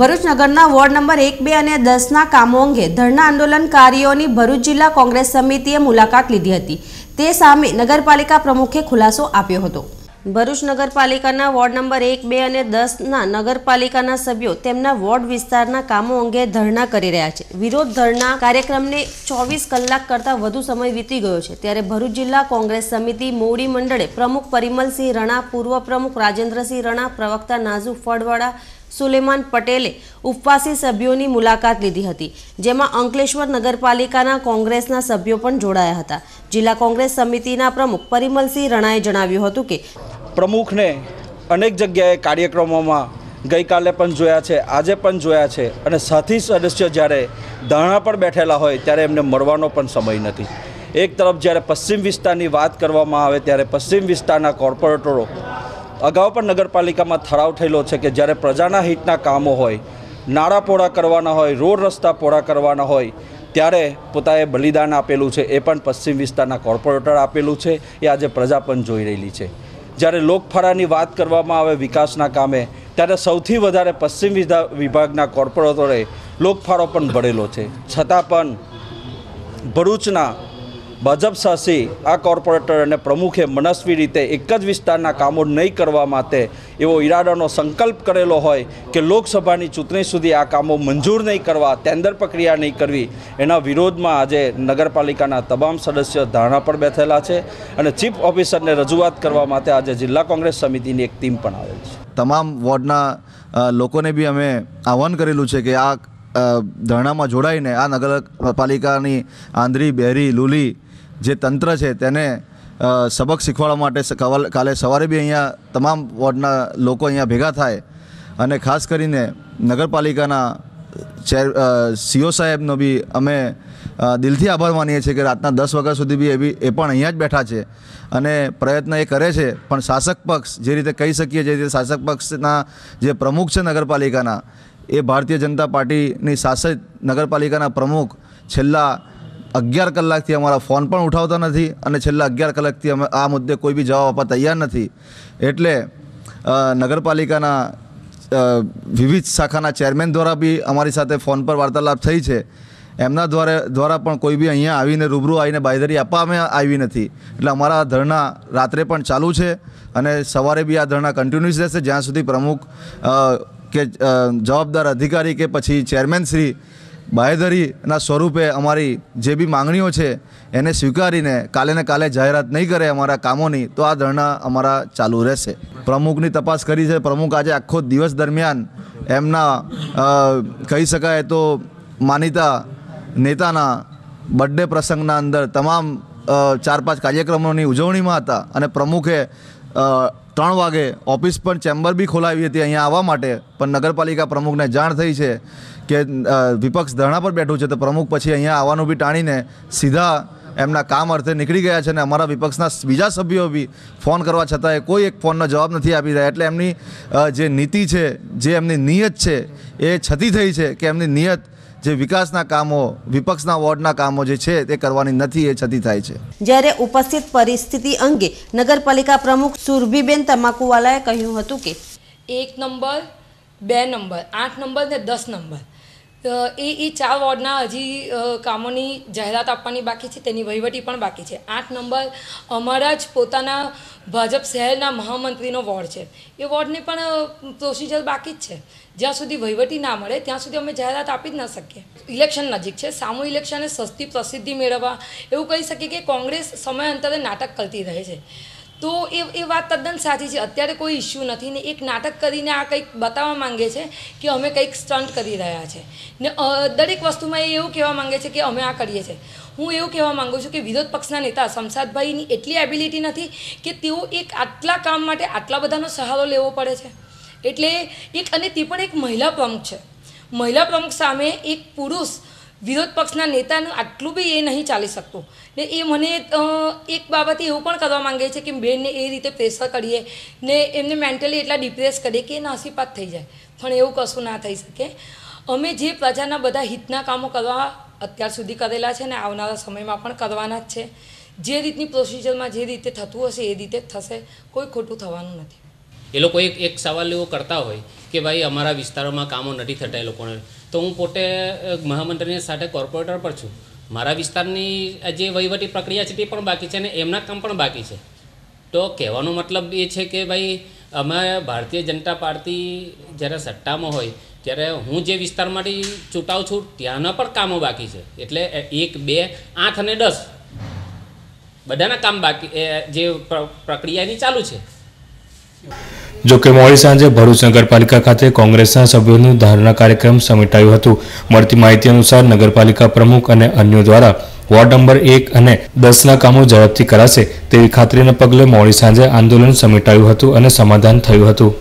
ભરૂચ નગરના ward number એક બે અને દસના કામો અંગે ધરણા આંદોલનકારીઓની ભરૂચ જિલ્લા કોંગ્રેસ સમિતિએ મુલાકાત લીધી હતી તે સામે નગરપાલિકા પ્રમુખે ખુલાસો આપ્યો હતો ભરૂચ નગરપાલિકાના વોર્ડ નંબર એક બે અને દસના નગરપાલિકાના સભ્યો તેમના વોર્ડ વિસ્તારના કામો અંગે ધરણા કરી રહ્યા છે વિરોધ ધરણા કાર્યક્રમને ચોવીસ કલાક કરતાં વધુ સમય વીતી ગયો છે ત્યારે ભરૂચ જિલ્લા કોંગ્રેસ સમિતિ મોવડી મંડળે પ્રમુખ પરિમલસિંહ રણા પૂર્વ પ્રમુખ રાજેન્દ્રસિંહ રણા પ્રવક્તા નાઝુ ફળવાડા સુલેમાન પટેલે ઉપવાસી સભ્યોની મુલાકાત લીધી હતી જેમાં અંકલેશ્વર નગરપાલિકાના કોંગ્રેસના સભ્યો પણ જોડાયા હતા જિલ્લા કોંગ્રેસ સમિતિના પ્રમુખ પરિમલસિંહ રણાએ જણાવ્યું હતું કે પ્રમુખને અનેક જગ્યાએ કાર્યક્રમોમાં ગઈકાલે પણ જોયા છે આજે પણ જોયા છે અને સાથી સદસ્ય જ્યારે ધારણા પર બેઠેલા હોય ત્યારે એમને મળવાનો પણ સમય નથી એક તરફ જ્યારે પશ્ચિમ વિસ્તારની વાત કરવામાં આવે ત્યારે પશ્ચિમ વિસ્તારના કોર્પોરેટરો અગાઉ પણ નગરપાલિકામાં ઠરાવ થયેલો છે કે જ્યારે પ્રજાના હિતના કામો હોય નાળા પોળા કરવાના હોય રોડ રસ્તા પોળા કરવાના હોય ત્યારે પોતાએ બલિદાન આપેલું છે એ પણ પશ્ચિમ વિસ્તારના કોર્પોરેટર આપેલું છે એ આજે પ્રજા પણ જોઈ રહેલી છે જ્યારે લોકફાળાની વાત કરવામાં આવે વિકાસના કામે ત્યારે સૌથી વધારે પશ્ચિમ વિભાગના કોર્પોરેટરે લોકફાળો પણ ભરેલો છે છતાં પણ ભરૂચના ભાજપ શાસી આ કોર્પોરેટર અને પ્રમુખે મનસ્વી રીતે એક જ વિસ્તારના કામો નહીં કરવા માટે એવો ઈરાદાનો સંકલ્પ કરેલો હોય કે લોકસભાની ચૂંટણી સુધી આ કામો મંજૂર નહીં કરવા ટેન્ડર પ્રક્રિયા નહીં કરવી એના વિરોધમાં આજે નગરપાલિકાના તમામ સદસ્ય ધારણા પર બેઠેલા છે અને ચીફ ઓફિસરને રજૂઆત કરવા માટે આજે જિલ્લા કોંગ્રેસ સમિતિની એક ટીમ પણ આવેલ છે તમામ વોર્ડના લોકોને બી અમે આહવાન કરેલું છે કે આ ધરણામાં જોડાઈને આ નગરપાલિકાની આંધ્રી બેરી લુલી જે તંત્ર છે તેને સબક શીખવાડવા માટે કાલે સવારે બી અહીંયા તમામ વોર્ડના લોકો અહીંયા ભેગા થાય અને ખાસ કરીને નગરપાલિકાના ચેર સીઓ સાહેબનો બી અમે દિલથી આભાર માનીએ છીએ કે રાતના દસ વાગ્યા સુધી બી એ બી એ પણ અહીંયા જ બેઠા છે અને પ્રયત્ન એ કરે છે પણ શાસક પક્ષ જે રીતે કહી શકીએ જે રીતે શાસક પક્ષના જે પ્રમુખ છે નગરપાલિકાના એ ભારતીય જનતા પાર્ટીની શાસિત નગરપાલિકાના પ્રમુખ છેલ્લા અગિયાર કલાકથી અમારા ફોન પણ ઉઠાવતા નથી અને છેલ્લા અગિયાર કલાકથી અમે આ મુદ્દે કોઈ બી જવાબ આપવા તૈયાર નથી એટલે નગરપાલિકાના વિવિધ શાખાના ચેરમેન દ્વારા બી અમારી સાથે ફોન પર વાર્તાલાપ થઈ છે એમના દ્વારા દ્વારા પણ કોઈ બી અહીંયા આવીને રૂબરૂ આવીને બાયદરી આપવા અમે આવી નથી એટલે અમારા ધરણા રાત્રે પણ ચાલુ છે અને સવારે બી આ ધરણા કન્ટિન્યુઅસ રહેશે જ્યાં સુધી પ્રમુખ કે જવાબદાર અધિકારી કે પછી ચેરમેન શ્રી બાહેધરીના સ્વરૂપે અમારી જે બી માંગણીઓ છે એને સ્વીકારીને કાલે ને કાલે જાહેરાત નહીં કરે અમારા કામોની તો આ ધરણા અમારા ચાલુ રહેશે પ્રમુખની તપાસ કરી છે પ્રમુખ આજે આખો દિવસ દરમિયાન એમના કહી શકાય તો માનીતા નેતાના બર્થડે પ્રસંગના અંદર તમામ ચાર પાંચ કાર્યક્રમોની ઉજવણીમાં હતા અને પ્રમુખે ત્રણ વાગે ઓફિસ પણ ચેમ્બર બી ખોલાવી હતી અહીંયા આવવા માટે પણ નગરપાલિકા પ્રમુખને જાણ થઈ છે કે વિપક્ષ ધરણા પર બેઠું છે તો પ્રમુખ પછી અહીંયા આવવાનું બી ટાણીને સીધા એમના કામ અર્થે નીકળી ગયા છે અને અમારા વિપક્ષના બીજા સભ્યો બી ફોન કરવા છતાંય કોઈ એક ફોનનો જવાબ નથી આપી રહ્યા એટલે એમની જે નીતિ છે જે એમની નિયત છે એ છતી થઈ છે કે એમની નિયત જે વિકાસના કામો વિપક્ષના વોર્ડના કામો જે છે તે કરવાની નથી એ છતી થાય છે જ્યારે ઉપસ્થિત પરિસ્થિતિ અંગે નગરપાલિકા પ્રમુખ સુરભીબેન તમાકુવાલાએ કહ્યું હતું કે એક નંબર બે નંબર આઠ નંબર ને દસ નંબર એ એ ચાર વોર્ડના હજી કામોની જાહેરાત આપવાની બાકી છે તેની વહીવટી પણ બાકી છે આઠ નંબર અમારા જ પોતાના ભાજપ શહેરના મહામંત્રીનો વોર્ડ છે એ વોર્ડની પણ પ્રોસિજર બાકી જ છે જ્યાં સુધી વહીવટી ના મળે ત્યાં સુધી અમે જાહેરાત આપી જ ન શકીએ ઇલેક્શન નજીક છે સામુ ઇલેક્શને સસ્તી પ્રસિદ્ધિ મેળવવા એવું કહી શકીએ કે કોંગ્રેસ સમયાંતરે નાટક કરતી રહે છે તો એ એ વાત તદ્દન સાચી છે અત્યારે કોઈ ઇશ્યુ નથી ને એક નાટક કરીને આ કંઈક બતાવવા માંગે છે કે અમે કંઈક સ્ટન્ટ કરી રહ્યા છે ને દરેક વસ્તુમાં એ એવું કહેવા માંગે છે કે અમે આ કરીએ છીએ હું એવું કહેવા માગું છું કે વિરોધ પક્ષના નેતા શમશાદભાઈની એટલી એબિલિટી નથી કે તેઓ એક આટલા કામ માટે આટલા બધાનો સહારો લેવો પડે છે એટલે એક અને તે પણ એક મહિલા પ્રમુખ છે મહિલા પ્રમુખ સામે એક પુરુષ વિરોધ પક્ષના નેતાનું આટલું બી એ નહીં ચાલી શકતું ને એ મને એક બાબતે એવું પણ કરવા માંગે છે કે બેનને એ રીતે પ્રેશર કરીએ ને એમને મેન્ટલી એટલા ડિપ્રેસ કરીએ કે નાસીપાત થઈ જાય પણ એવું કશું ના થઈ શકે અમે જે પ્રજાના બધા હિતના કામો કરવા અત્યાર સુધી કરેલા છે ને આવનારા સમયમાં પણ કરવાના જ છે જે રીતની પ્રોસિજરમાં જે રીતે થતું હશે એ રીતે થશે કોઈ ખોટું થવાનું નથી એ લોકો એક એક સવાલ એવો કરતા હોય કે ભાઈ અમારા વિસ્તારોમાં કામો નથી થતા એ લોકોને તો હું પોતે મહામંત્રીની સાથે કોર્પોરેટર પર છું મારા વિસ્તારની જે વહીવટી પ્રક્રિયા છે તે પણ બાકી છે અને એમના કામ પણ બાકી છે તો કહેવાનો મતલબ એ છે કે ભાઈ અમે ભારતીય જનતા પાર્ટી જ્યારે સત્તામાં હોય ત્યારે હું જે વિસ્તારમાંથી ચૂંટાઉં છું ત્યાંના પણ કામો બાકી છે એટલે એક બે આઠ અને દસ બધાના કામ બાકી જે પ્રક્રિયાની ચાલુ છે જોકે મોડી સાંજે ભરૂચ નગરપાલિકા ખાતે કોંગ્રેસના સભ્યોનું ધારણા કાર્યક્રમ સમેટાયું હતું મળતી માહિતી અનુસાર નગરપાલિકા પ્રમુખ અને અન્યો દ્વારા વોર્ડ નંબર એક અને દસના કામો ઝડપથી કરાશે તેવી ખાતરીના પગલે મોડી સાંજે આંદોલન સમેટાયું હતું અને સમાધાન થયું હતું